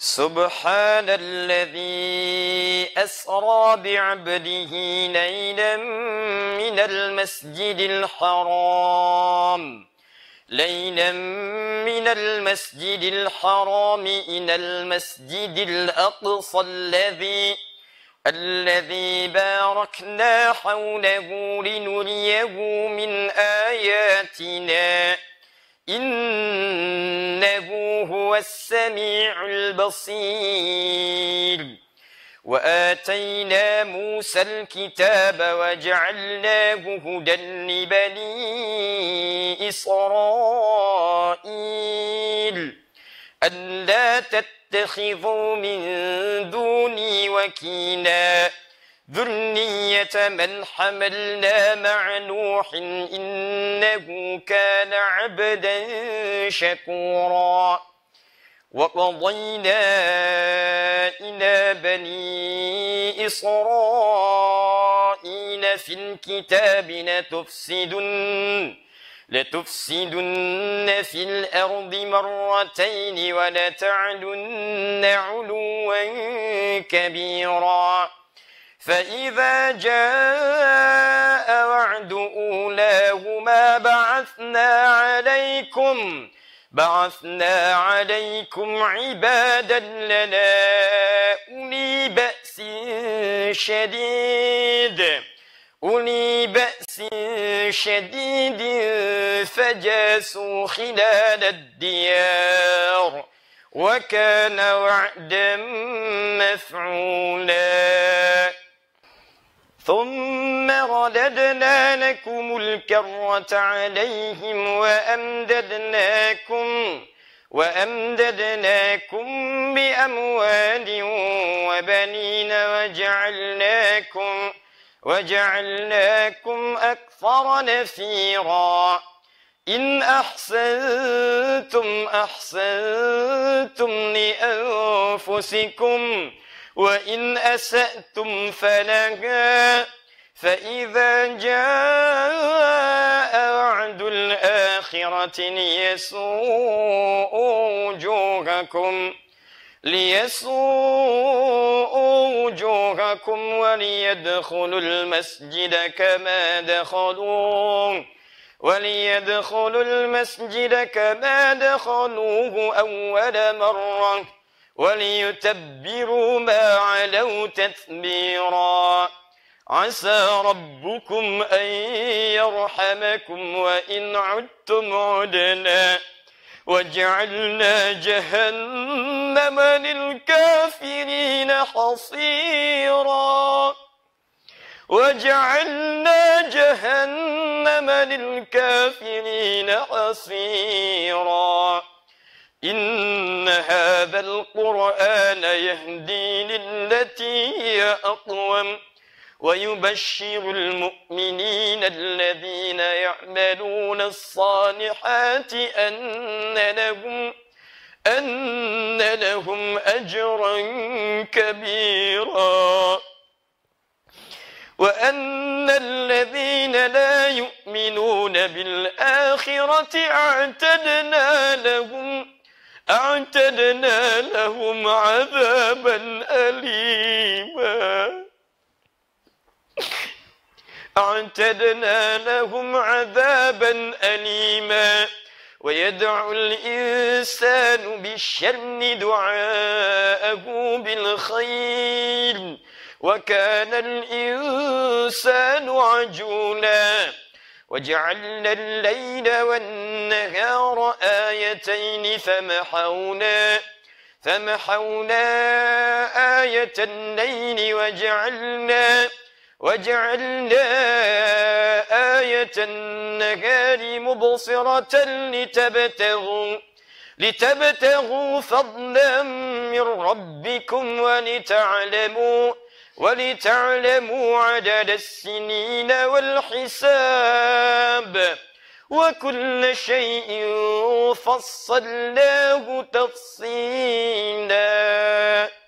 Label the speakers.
Speaker 1: سبحان الذي أسرى بعبده ليلا من المسجد الحرام ليلا من المسجد الحرام إلى المسجد الأقصى الذي الذي باركنا حوله لنريه من آياتنا هو السميع البصير وآتينا موسى الكتاب وجعلناه هدى لبني إسرائيل ألا تتخذوا من دوني وكيلا ذرية من حملنا مع نوح إنه كان عبدا شكورا وقضينا إلى بني إسرائيل في الكتاب لتفسدن لتفسدن في الأرض مرتين ولتعلن علوا كبيرا فإذا جاء وعد أولاهما بعثنا عليكم بعثنا عليكم عبادا لنا أولي بأس شديد أولي بأس شديد فجاسوا خلال الديار وكان وعدا مفعولا ثم ورددنا لكم الكرة عليهم وأمددناكم وأمددناكم بأموال وبنين وجعلناكم وجعلناكم أكثر نفيرا إن أحسنتم أحسنتم لأنفسكم وإن أسأتم فلها فإذا جاء وعد الآخرة ليسوء وجوهكم ليسوء وجوهكم وليدخلوا المسجد كما دخلوه وليدخلوا المسجد كما دخلوه أول مرة وليتبروا ما علوا تتبيراً عسى ربكم أن يرحمكم وإن عدتم عدنا وجعلنا جهنم للكافرين حصيرا وجعلنا جهنم للكافرين حصيرا إن هذا القرآن يهدي للتي هي أقوم ويبشر المؤمنين الذين يعملون الصالحات أن لهم أن لهم أجرا كبيرا وأن الذين لا يؤمنون بالآخرة أعتدنا لهم أعتدنا لهم عذابا أليماً أعتدنا لهم عذابا أليما ويدعو الإنسان بالشر دعاءه بالخير وكان الإنسان عجولا وجعلنا الليل والنهار آيتين فمحونا فمحونا آية الليل وجعلنا وجعلنا آية النهار مبصرة لتبتغوا لتبتغوا فضلا من ربكم ولتعلموا ولتعلموا عدد السنين والحساب وكل شيء فصلناه تفصيلاً